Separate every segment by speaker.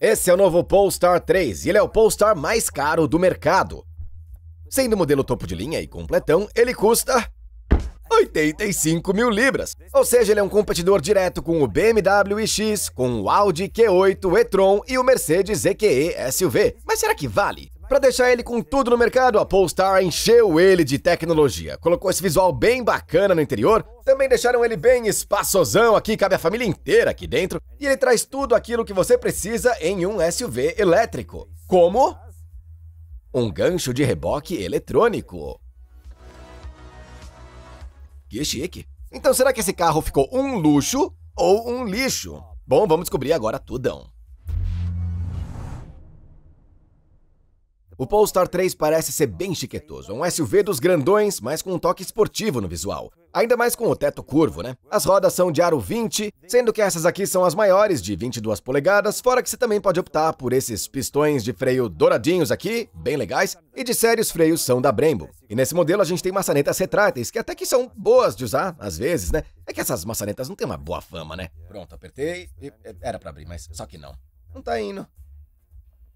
Speaker 1: Esse é o novo Polestar 3 e ele é o Polestar mais caro do mercado. Sendo modelo topo de linha e completão, ele custa 85 mil libras. Ou seja, ele é um competidor direto com o BMW X, com o Audi Q8 e-tron e o Mercedes EQE SUV. Mas será que vale? Para deixar ele com tudo no mercado, a Polestar encheu ele de tecnologia. Colocou esse visual bem bacana no interior, também deixaram ele bem espaçosão aqui, cabe a família inteira aqui dentro, e ele traz tudo aquilo que você precisa em um SUV elétrico. Como um gancho de reboque eletrônico. Que chique. Então será que esse carro ficou um luxo ou um lixo? Bom, vamos descobrir agora tudão. O Polestar 3 parece ser bem chiquetoso, é um SUV dos grandões, mas com um toque esportivo no visual. Ainda mais com o teto curvo, né? As rodas são de aro 20, sendo que essas aqui são as maiores, de 22 polegadas, fora que você também pode optar por esses pistões de freio douradinhos aqui, bem legais, e de série os freios são da Brembo. E nesse modelo a gente tem maçanetas retráteis, que até que são boas de usar, às vezes, né? É que essas maçanetas não têm uma boa fama, né? Pronto, apertei, era para abrir, mas só que não. Não tá indo.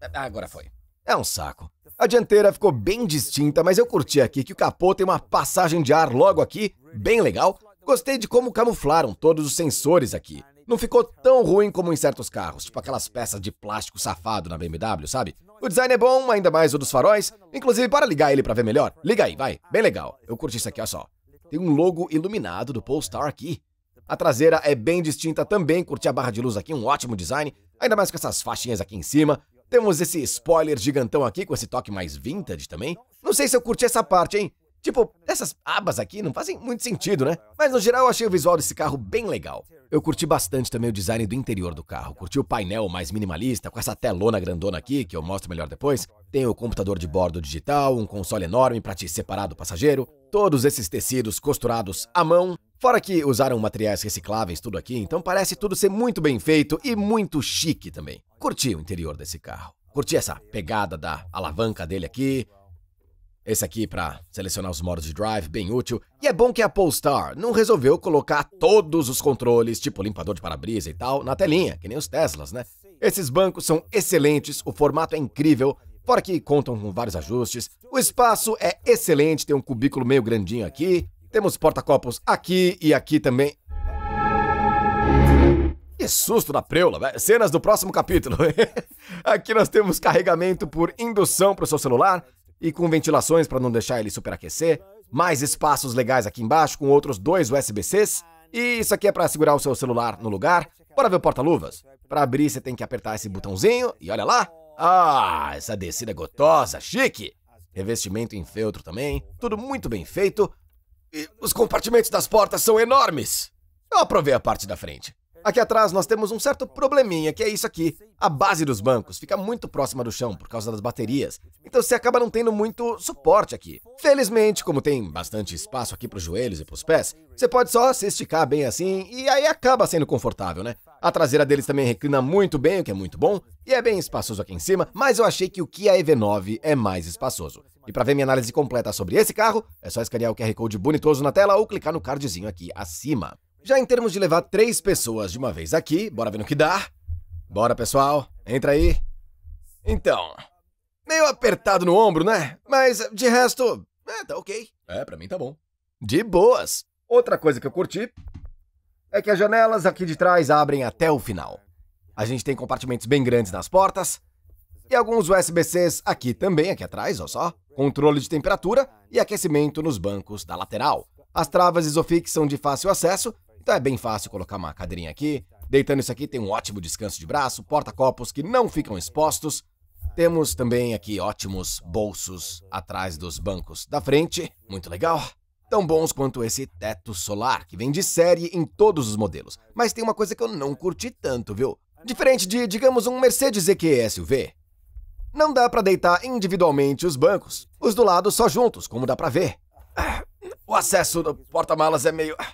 Speaker 1: É, agora foi. É um saco. A dianteira ficou bem distinta, mas eu curti aqui que o capô tem uma passagem de ar logo aqui, bem legal. Gostei de como camuflaram todos os sensores aqui. Não ficou tão ruim como em certos carros, tipo aquelas peças de plástico safado na BMW, sabe? O design é bom, ainda mais o dos faróis. Inclusive, para ligar ele para ver melhor. Liga aí, vai. Bem legal. Eu curti isso aqui, olha só. Tem um logo iluminado do Polestar aqui. A traseira é bem distinta também, curti a barra de luz aqui, um ótimo design, ainda mais com essas faixinhas aqui em cima. Temos esse spoiler gigantão aqui, com esse toque mais vintage também. Não sei se eu curti essa parte, hein? Tipo, essas abas aqui não fazem muito sentido, né? Mas no geral eu achei o visual desse carro bem legal. Eu curti bastante também o design do interior do carro. Curti o painel mais minimalista, com essa telona grandona aqui, que eu mostro melhor depois. Tem o computador de bordo digital, um console enorme para te separar do passageiro. Todos esses tecidos costurados à mão. Fora que usaram materiais recicláveis, tudo aqui, então parece tudo ser muito bem feito e muito chique também. Curti o interior desse carro. Curti essa pegada da alavanca dele aqui. Esse aqui para selecionar os modos de drive, bem útil. E é bom que a Polestar não resolveu colocar todos os controles, tipo limpador de para-brisa e tal, na telinha, que nem os Teslas, né? Esses bancos são excelentes, o formato é incrível, fora que contam com vários ajustes. O espaço é excelente, tem um cubículo meio grandinho aqui. Temos porta-copos aqui e aqui também. Que susto da preula, cenas do próximo capítulo. Aqui nós temos carregamento por indução para o seu celular e com ventilações para não deixar ele superaquecer. Mais espaços legais aqui embaixo com outros dois USB-Cs. E isso aqui é para segurar o seu celular no lugar. Bora ver o porta-luvas. Para abrir, você tem que apertar esse botãozinho e olha lá. Ah, essa descida gotosa, chique. Revestimento em feltro também, tudo muito bem feito. E os compartimentos das portas são enormes. Eu aprovei a parte da frente. Aqui atrás nós temos um certo probleminha, que é isso aqui. A base dos bancos fica muito próxima do chão por causa das baterias, então você acaba não tendo muito suporte aqui. Felizmente, como tem bastante espaço aqui para os joelhos e para os pés, você pode só se esticar bem assim e aí acaba sendo confortável, né? A traseira deles também reclina muito bem, o que é muito bom, e é bem espaçoso aqui em cima, mas eu achei que o Kia EV9 é mais espaçoso. E para ver minha análise completa sobre esse carro, é só escanear o QR Code bonitoso na tela ou clicar no cardzinho aqui acima. Já em termos de levar três pessoas de uma vez aqui, bora ver no que dá. Bora, pessoal, entra aí. Então, meio apertado no ombro, né? Mas de resto, é, tá ok. É, pra mim tá bom. De boas. Outra coisa que eu curti é que as janelas aqui de trás abrem até o final. A gente tem compartimentos bem grandes nas portas e alguns USB-Cs aqui também, aqui atrás, olha só. Controle de temperatura e aquecimento nos bancos da lateral. As travas Isofix são de fácil acesso então é bem fácil colocar uma cadeirinha aqui. Deitando isso aqui tem um ótimo descanso de braço, porta-copos que não ficam expostos. Temos também aqui ótimos bolsos atrás dos bancos da frente, muito legal. Tão bons quanto esse teto solar, que vem de série em todos os modelos. Mas tem uma coisa que eu não curti tanto, viu? Diferente de, digamos, um Mercedes EQE SUV, não dá para deitar individualmente os bancos, os do lado só juntos, como dá para ver. Ah, o acesso do porta-malas é meio ah,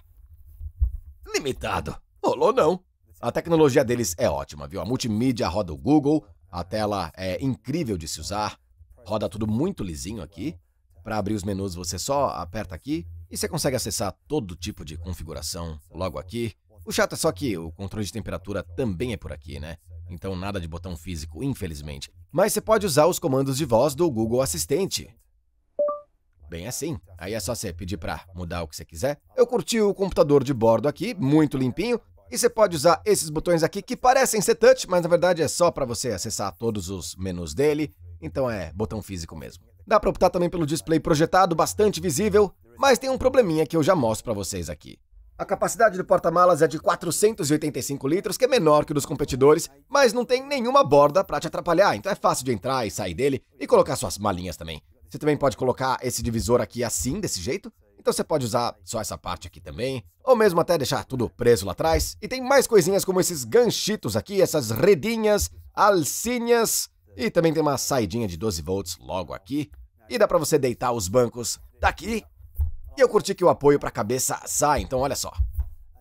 Speaker 1: limitado. Rolou não. A tecnologia deles é ótima, viu? A multimídia roda o Google, a tela é incrível de se usar, roda tudo muito lisinho aqui. Para abrir os menus, você só aperta aqui e você consegue acessar todo tipo de configuração logo aqui. O chato é só que o controle de temperatura também é por aqui, né? Então nada de botão físico, infelizmente. Mas você pode usar os comandos de voz do Google Assistente. Bem assim. Aí é só você pedir para mudar o que você quiser. Eu curti o computador de bordo aqui, muito limpinho. E você pode usar esses botões aqui que parecem ser touch, mas na verdade é só para você acessar todos os menus dele. Então é botão físico mesmo. Dá para optar também pelo display projetado, bastante visível, mas tem um probleminha que eu já mostro para vocês aqui. A capacidade do porta-malas é de 485 litros, que é menor que o dos competidores, mas não tem nenhuma borda para te atrapalhar, então é fácil de entrar e sair dele e colocar suas malinhas também. Você também pode colocar esse divisor aqui assim, desse jeito. Então você pode usar só essa parte aqui também, ou mesmo até deixar tudo preso lá atrás. E tem mais coisinhas como esses ganchitos aqui, essas redinhas, alcinhas, e também tem uma saidinha de 12 volts logo aqui. E dá para você deitar os bancos daqui. E eu curti que o apoio para a cabeça sai, então olha só.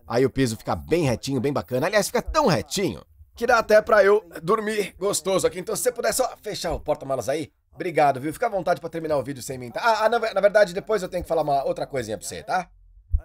Speaker 1: Aí o piso fica bem retinho, bem bacana. Aliás, fica tão retinho que dá até para eu dormir gostoso aqui. Então se você puder só fechar o porta-malas aí, Obrigado, viu? Fica à vontade pra terminar o vídeo sem mim, tá? Ah, ah na, na, verdade, depois eu tenho que falar uma outra coisinha pra você, tá?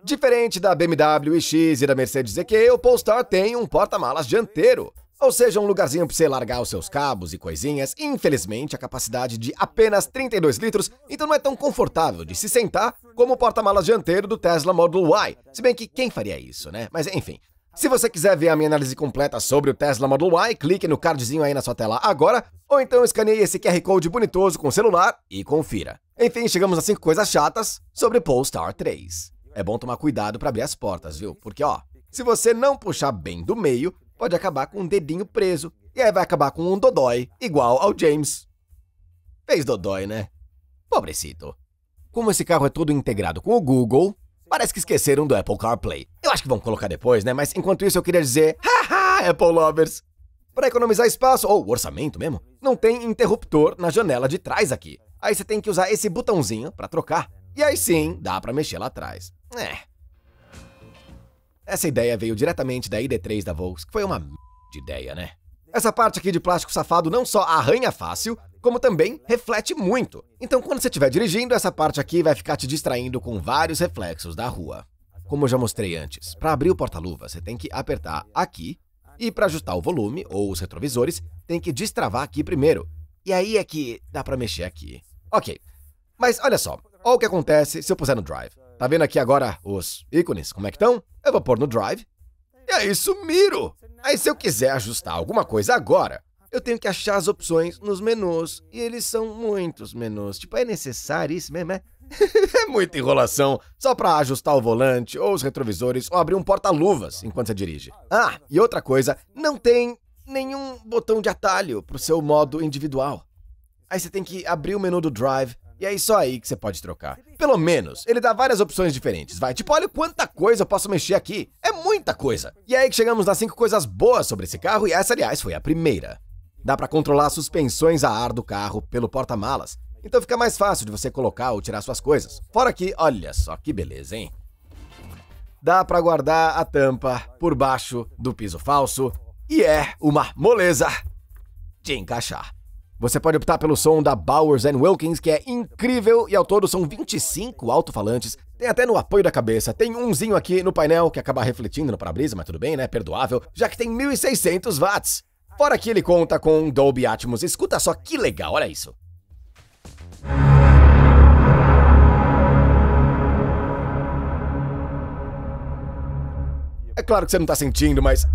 Speaker 1: Diferente da BMW X e da Mercedes EQ, o Polestar tem um porta-malas dianteiro. Ou seja, um lugarzinho para você largar os seus cabos e coisinhas, infelizmente a capacidade de apenas 32 litros, então não é tão confortável de se sentar como o porta-malas dianteiro do Tesla Model Y. Se bem que quem faria isso, né? Mas enfim. Se você quiser ver a minha análise completa sobre o Tesla Model Y, clique no cardzinho aí na sua tela agora, ou então escaneie esse QR Code bonitoso com o celular e confira. Enfim, chegamos a 5 coisas chatas sobre Polestar 3. É bom tomar cuidado para abrir as portas, viu? Porque, ó, se você não puxar bem do meio, pode acabar com um dedinho preso, e aí vai acabar com um dodói, igual ao James. Fez dodói, né? Pobrecito. Como esse carro é todo integrado com o Google, Parece que esqueceram do Apple CarPlay. Eu acho que vão colocar depois, né? Mas enquanto isso eu queria dizer, haha, Apple lovers. Para economizar espaço, ou orçamento mesmo, não tem interruptor na janela de trás aqui. Aí você tem que usar esse botãozinho para trocar. E aí sim, dá para mexer lá atrás. É. Essa ideia veio diretamente da ID3 da Volks, que foi uma de ideia, né? Essa parte aqui de plástico safado não só arranha fácil, como também reflete muito. Então, quando você estiver dirigindo, essa parte aqui vai ficar te distraindo com vários reflexos da rua. Como eu já mostrei antes, para abrir o porta-luva, você tem que apertar aqui, e para ajustar o volume ou os retrovisores, tem que destravar aqui primeiro. E aí é que dá para mexer aqui. Ok, mas olha só, olha o que acontece se eu puser no Drive. Tá vendo aqui agora os ícones, como é que estão? Eu vou pôr no Drive, e aí é sumiro! Aí se eu quiser ajustar alguma coisa agora, eu tenho que achar as opções nos menus. E eles são muitos menus. Tipo, é necessário isso mesmo, é? é muita enrolação, só para ajustar o volante, ou os retrovisores, ou abrir um porta-luvas enquanto você dirige. Ah, e outra coisa, não tem nenhum botão de atalho pro seu modo individual. Aí você tem que abrir o menu do Drive, e é só aí que você pode trocar. Pelo menos, ele dá várias opções diferentes, vai. Tipo, olha quanta coisa eu posso mexer aqui. É muita coisa. E é aí que chegamos nas cinco coisas boas sobre esse carro, e essa, aliás, foi a primeira dá para controlar suspensões a ar do carro pelo porta-malas, então fica mais fácil de você colocar ou tirar suas coisas. Fora que, olha só que beleza, hein? Dá para guardar a tampa por baixo do piso falso e é uma moleza de encaixar. Você pode optar pelo som da Bowers Wilkins, que é incrível e ao todo são 25 alto-falantes. Tem até no apoio da cabeça, tem umzinho aqui no painel que acaba refletindo no para-brisa, mas tudo bem, né? Perdoável, já que tem 1600 watts. Fora que ele conta com Dolby Atmos. Escuta só que legal, olha isso. É claro que você não tá sentindo, mas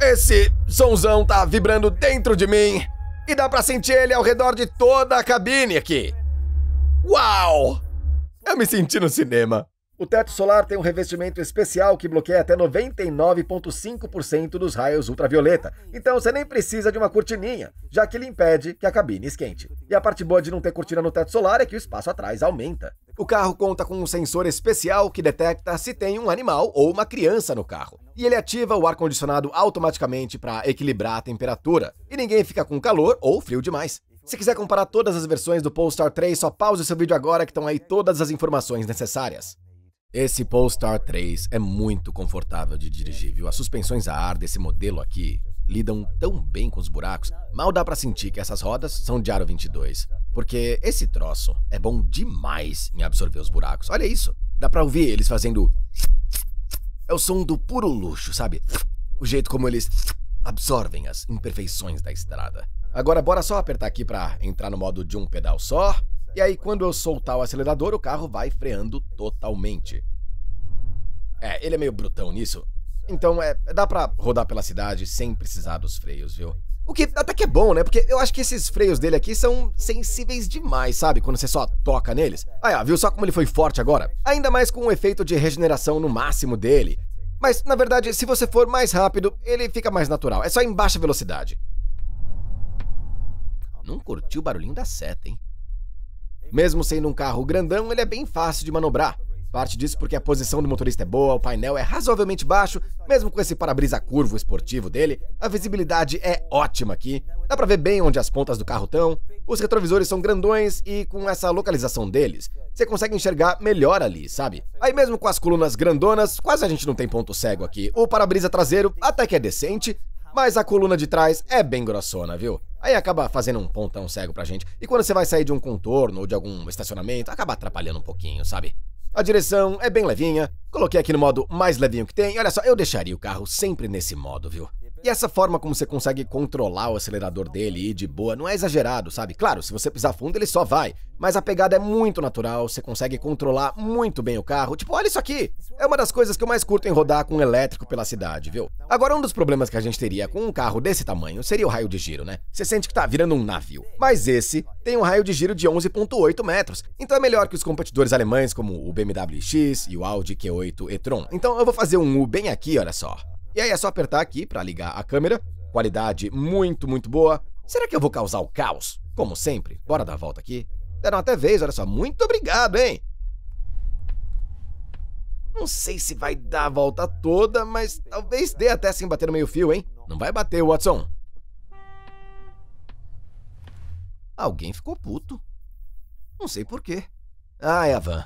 Speaker 1: esse somzão tá vibrando dentro de mim e dá para sentir ele ao redor de toda a cabine aqui. Uau! Eu me senti no cinema. O teto solar tem um revestimento especial que bloqueia até 99,5% dos raios ultravioleta. Então você nem precisa de uma cortininha, já que ele impede que a cabine esquente. E a parte boa de não ter cortina no teto solar é que o espaço atrás aumenta. O carro conta com um sensor especial que detecta se tem um animal ou uma criança no carro. E ele ativa o ar-condicionado automaticamente para equilibrar a temperatura. E ninguém fica com calor ou frio demais. Se quiser comparar todas as versões do Polestar 3, só pause o seu vídeo agora que estão aí todas as informações necessárias. Esse Polestar 3 é muito confortável de dirigir, viu? As suspensões a ar desse modelo aqui lidam tão bem com os buracos, mal dá para sentir que essas rodas são de aro 22, porque esse troço é bom demais em absorver os buracos. Olha isso, dá para ouvir eles fazendo é o som do puro luxo, sabe? O jeito como eles absorvem as imperfeições da estrada. Agora bora só apertar aqui para entrar no modo de um pedal só. E aí, quando eu soltar o acelerador, o carro vai freando totalmente. É, ele é meio brutão nisso. Então, é, dá pra rodar pela cidade sem precisar dos freios, viu? O que até que é bom, né? Porque eu acho que esses freios dele aqui são sensíveis demais, sabe? Quando você só toca neles. Ah, viu só como ele foi forte agora? Ainda mais com o efeito de regeneração no máximo dele. Mas, na verdade, se você for mais rápido, ele fica mais natural. É só em baixa velocidade. Não curtiu o barulhinho da seta, hein? Mesmo sendo um carro grandão, ele é bem fácil de manobrar. Parte disso porque a posição do motorista é boa, o painel é razoavelmente baixo, mesmo com esse para-brisa curvo esportivo dele, a visibilidade é ótima aqui. Dá pra ver bem onde as pontas do carro estão, os retrovisores são grandões e com essa localização deles, você consegue enxergar melhor ali, sabe? Aí mesmo com as colunas grandonas, quase a gente não tem ponto cego aqui. O para-brisa traseiro até que é decente, mas a coluna de trás é bem grossona, viu? Aí acaba fazendo um pontão cego pra gente. E quando você vai sair de um contorno ou de algum estacionamento, acaba atrapalhando um pouquinho, sabe? A direção é bem levinha. Coloquei aqui no modo mais levinho que tem. E olha só, eu deixaria o carro sempre nesse modo, viu? E essa forma como você consegue controlar o acelerador dele e ir de boa não é exagerado, sabe? Claro, se você pisar fundo ele só vai, mas a pegada é muito natural, você consegue controlar muito bem o carro. Tipo, olha isso aqui! É uma das coisas que eu mais curto em rodar com um elétrico pela cidade, viu? Agora, um dos problemas que a gente teria com um carro desse tamanho seria o raio de giro, né? Você sente que tá virando um navio. Mas esse tem um raio de giro de 11,8 metros, então é melhor que os competidores alemães como o BMW X e o Audi Q8 e-tron. Então eu vou fazer um U bem aqui, olha só. E aí é só apertar aqui para ligar a câmera. Qualidade muito, muito boa. Será que eu vou causar o caos? Como sempre, bora dar a volta aqui. Deram até vez, olha só. Muito obrigado, hein? Não sei se vai dar a volta toda, mas talvez dê até sem bater no meio fio, hein? Não vai bater, Watson. Alguém ficou puto. Não sei porquê. Ah, é a van.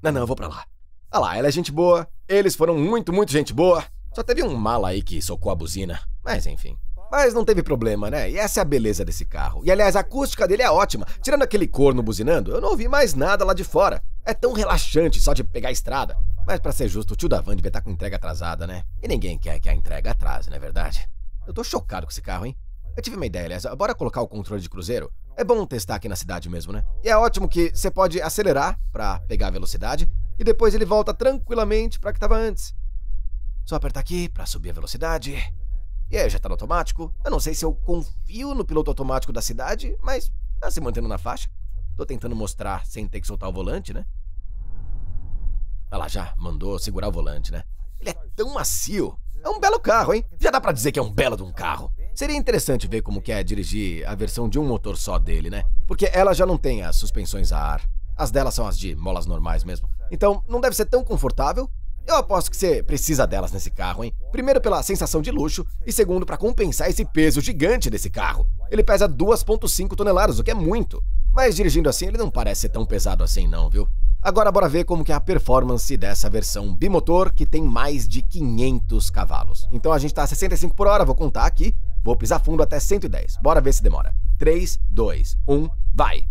Speaker 1: Não, não, eu vou pra lá. Ah lá, ela é gente boa, eles foram muito, muito gente boa. Só teve um mala aí que socou a buzina. Mas enfim. Mas não teve problema, né? E essa é a beleza desse carro. E aliás, a acústica dele é ótima. Tirando aquele corno buzinando, eu não ouvi mais nada lá de fora. É tão relaxante só de pegar a estrada. Mas para ser justo, o tio da van devia estar tá com entrega atrasada, né? E ninguém quer que a entrega atrase, não é verdade? Eu tô chocado com esse carro, hein? Eu tive uma ideia, aliás. Bora colocar o controle de cruzeiro? É bom testar aqui na cidade mesmo, né? E é ótimo que você pode acelerar para pegar a velocidade e depois ele volta tranquilamente para que estava antes. Só apertar aqui para subir a velocidade. E aí, já tá no automático. Eu não sei se eu confio no piloto automático da cidade, mas tá se mantendo na faixa. Tô tentando mostrar sem ter que soltar o volante, né? Ela tá já mandou segurar o volante, né? Ele é tão macio. É um belo carro, hein? Já dá para dizer que é um belo de um carro. Seria interessante ver como que é dirigir a versão de um motor só dele, né? Porque ela já não tem as suspensões a ar. As delas são as de molas normais mesmo. Então, não deve ser tão confortável. Eu aposto que você precisa delas nesse carro, hein? Primeiro pela sensação de luxo e segundo para compensar esse peso gigante desse carro. Ele pesa 2.5 toneladas, o que é muito. Mas dirigindo assim, ele não parece ser tão pesado assim não, viu? Agora bora ver como que é a performance dessa versão bimotor que tem mais de 500 cavalos. Então a gente tá a 65 por hora, vou contar aqui. Vou pisar fundo até 110. Bora ver se demora. 3, 2, 1, vai.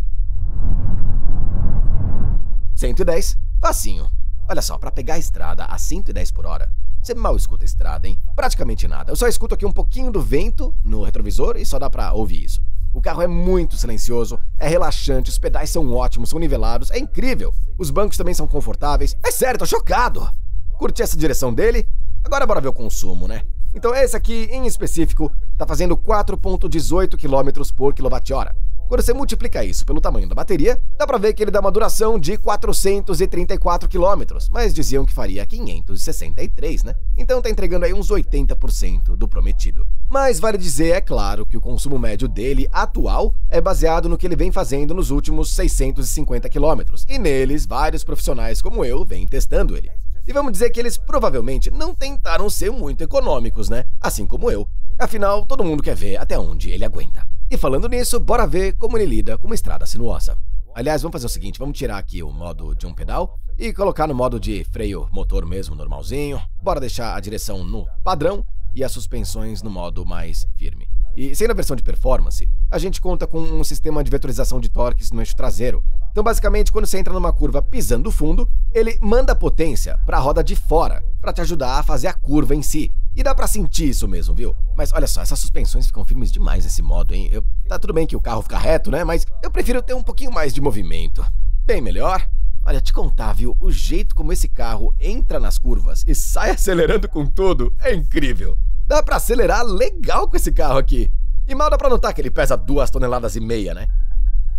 Speaker 1: 110. Facinho. Olha só, para pegar a estrada a 110 por hora, você mal escuta a estrada, hein? Praticamente nada. Eu só escuto aqui um pouquinho do vento no retrovisor e só dá pra ouvir isso. O carro é muito silencioso, é relaxante, os pedais são ótimos, são nivelados, é incrível. Os bancos também são confortáveis. É sério, tô chocado. Curti essa direção dele? Agora bora ver o consumo, né? Então esse aqui, em específico, tá fazendo 4.18 km por kWh. Quando você multiplica isso pelo tamanho da bateria, dá para ver que ele dá uma duração de 434 km, mas diziam que faria 563, né? Então tá entregando aí uns 80% do prometido. Mas vale dizer, é claro, que o consumo médio dele atual é baseado no que ele vem fazendo nos últimos 650 km, e neles vários profissionais como eu vêm testando ele. E vamos dizer que eles provavelmente não tentaram ser muito econômicos, né? Assim como eu. Afinal, todo mundo quer ver até onde ele aguenta. E falando nisso, bora ver como ele lida com uma estrada sinuosa. Aliás, vamos fazer o seguinte, vamos tirar aqui o modo de um pedal e colocar no modo de freio motor mesmo, normalzinho. Bora deixar a direção no padrão e as suspensões no modo mais firme. E sendo a versão de performance, a gente conta com um sistema de vetorização de torques no eixo traseiro. Então, basicamente, quando você entra numa curva pisando fundo, ele manda potência para a roda de fora, para te ajudar a fazer a curva em si. E dá para sentir isso mesmo, viu? Mas olha só, essas suspensões ficam firmes demais nesse modo, hein? Eu, tá tudo bem que o carro fica reto, né? Mas eu prefiro ter um pouquinho mais de movimento. Bem melhor. Olha, te contar, viu? O jeito como esse carro entra nas curvas e sai acelerando com tudo é incrível. Dá para acelerar legal com esse carro aqui. E mal dá pra notar que ele pesa duas toneladas e meia, né?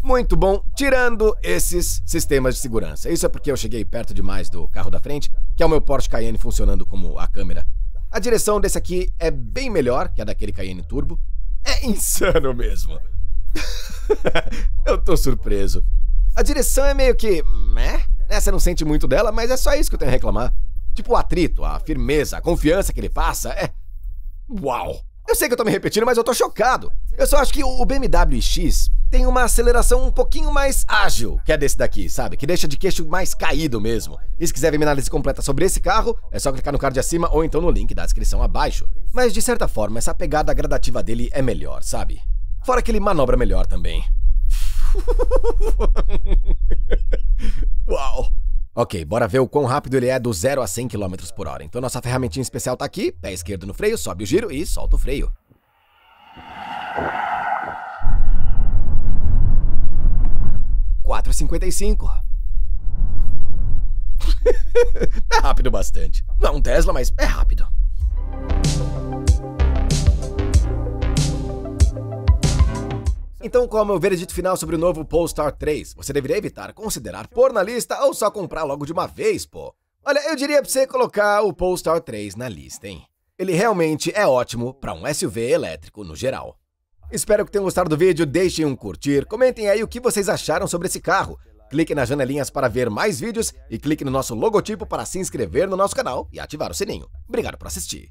Speaker 1: Muito bom, tirando esses sistemas de segurança. Isso é porque eu cheguei perto demais do carro da frente, que é o meu Porsche Cayenne funcionando como a câmera. A direção desse aqui é bem melhor que a daquele Cayenne Turbo. É insano mesmo. eu tô surpreso. A direção é meio que. né? Você não sente muito dela, mas é só isso que eu tenho a reclamar. Tipo o atrito, a firmeza, a confiança que ele passa. É. Uau! Eu sei que eu tô me repetindo, mas eu tô chocado. Eu só acho que o BMW X tem uma aceleração um pouquinho mais ágil que é desse daqui, sabe? Que deixa de queixo mais caído mesmo. E se quiser ver minha análise completa sobre esse carro, é só clicar no card acima ou então no link da descrição abaixo. Mas de certa forma, essa pegada gradativa dele é melhor, sabe? Fora que ele manobra melhor também. Uau! Ok, bora ver o quão rápido ele é do 0 a 100 km por hora. Então nossa ferramentinha especial tá aqui, pé esquerdo no freio, sobe o giro e solta o freio. Quatro cinquenta e cinco. É rápido bastante. Não é um Tesla, mas é rápido. Então, qual é o meu veredito final sobre o novo Polestar 3? Você deveria evitar considerar pôr na lista ou só comprar logo de uma vez, pô? Olha, eu diria pra você colocar o Polestar 3 na lista, hein? Ele realmente é ótimo para um SUV elétrico no geral. Espero que tenham gostado do vídeo, deixem um curtir, comentem aí o que vocês acharam sobre esse carro. Clique nas janelinhas para ver mais vídeos e clique no nosso logotipo para se inscrever no nosso canal e ativar o sininho. Obrigado por assistir.